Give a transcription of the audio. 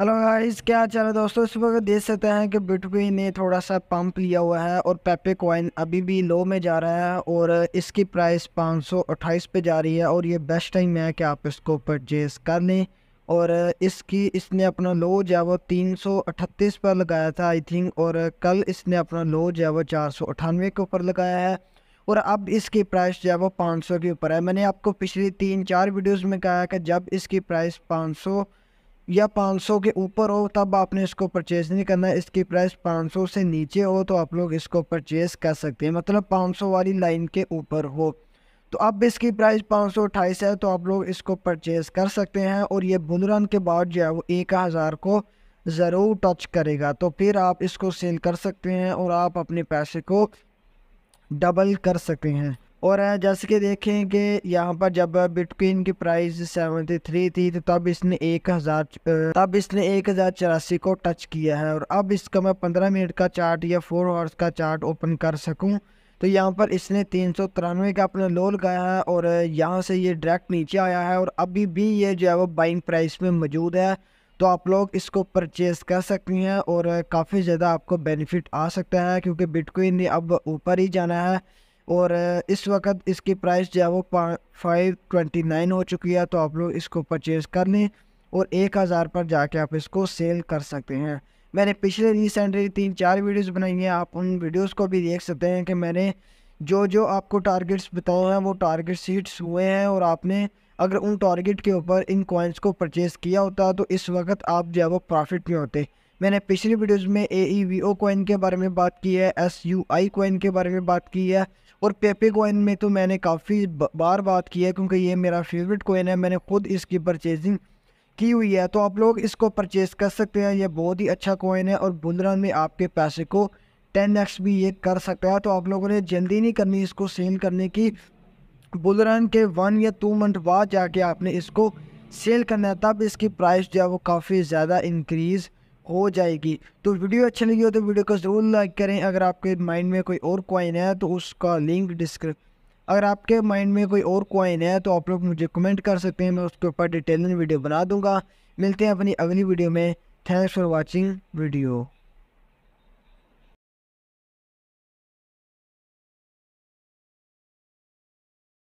hello guys क्या चल रहा है दोस्तों इस वक्त देख सकते हैं कि बिटकॉइन ने थोड़ा सा पंप लिया हुआ है और पेपे कॉइन अभी भी लो में जा रहा है और इसकी प्राइस अट्ठाईस पे जा रही है और ये बेस्ट टाइम है कि आप इसको परचेज़ कर लें और इसकी इसने अपना लो जो है वो तीन पर लगाया था आई थिंक और कल इसने अपना लो जो है वो चार के ऊपर लगाया है और अब इसकी प्राइस जो है वो सौ के ऊपर है मैंने आपको पिछली तीन चार वीडियोज़ में कहा कि जब इसकी प्राइस सौ या 500 के ऊपर हो तब आपने इसको परचेज़ नहीं करना इसकी प्राइस 500 से नीचे हो तो आप लोग इसको परचेज़ कर सकते हैं मतलब 500 वाली लाइन के ऊपर हो तो अब इसकी प्राइस पाँच है तो आप लोग इसको परचेज़ कर सकते हैं और ये बुनरन रन के बाद जो है वो एक हज़ार को ज़रूर टच करेगा तो फिर आप इसको सेल कर सकते हैं और आप अपने पैसे को डबल कर सकते हैं और जैसे कि देखें कि यहाँ पर जब बिटकॉइन की प्राइस 73 थी तो तब इसने एक हज़ार तब इसने एक हज़ार चौरासी को टच किया है और अब इसका मैं 15 मिनट का चार्ट या फोर आवर्स का चार्ट ओपन कर सकूँ तो यहाँ पर इसने तीन सौ तिरानवे का अपना लो लगाया है और यहाँ से ये डायरेक्ट नीचे आया है और अभी भी ये जो है वो बाइंग प्राइस में मौजूद है तो आप लोग इसको परचेज़ कर सकती हैं और काफ़ी ज़्यादा आपको बेनिफिट आ सकता है क्योंकि बिटकॉइन ने अब ऊपर ही जाना है और इस वक्त इसकी प्राइस जो है वो फाइव ट्वेंटी नाइन हो चुकी है तो आप लोग इसको परचेज़ कर लें और एक हज़ार पर जाके आप इसको सेल कर सकते हैं मैंने पिछले रिसेंटली तीन चार वीडियोस बनाई हैं आप उन वीडियोस को भी देख सकते हैं कि मैंने जो जो आपको टारगेट्स बताए हैं वो टारगेट सीट्स हुए हैं और आपने अगर उन टारगेट के ऊपर इन कॉइन्स को परचेज़ किया होता तो इस वक्त आप जो है वो प्रॉफिट में होते मैंने पिछली वीडियोस में ए ई वी ओ कोइन के बारे में बात की है एस यू आई कोइन के बारे में बात की है और पेपे कोइन में तो मैंने काफ़ी बार बात की है क्योंकि ये मेरा फेवरेट कोइन है मैंने खुद इसकी परचेजिंग की हुई है तो आप लोग इसको परचेज़ कर सकते हैं ये बहुत ही अच्छा कोइन है और बुलरन में आपके पैसे को टेन एक्स भी ये कर सकता है तो आप लोगों ने जल्दी नहीं करनी इसको सेल करने की बुलरन के वन या टू मंथ बाद जाके आपने इसको सेल करना है तब इसकी प्राइस जो है वो काफ़ी ज़्यादा इंक्रीज़ हो जाएगी तो वीडियो अच्छी लगी हो तो वीडियो को ज़रूर लाइक करें अगर आपके माइंड में कोई और कॉइन है तो उसका लिंक डिस्क्रिप अगर आपके माइंड में कोई और कॉइन है तो आप लोग मुझे कमेंट कर सकते हैं मैं उसके ऊपर डिटेल में वीडियो बना दूंगा मिलते हैं अपनी अगली वीडियो में थैंक्स फॉर वॉचिंग वीडियो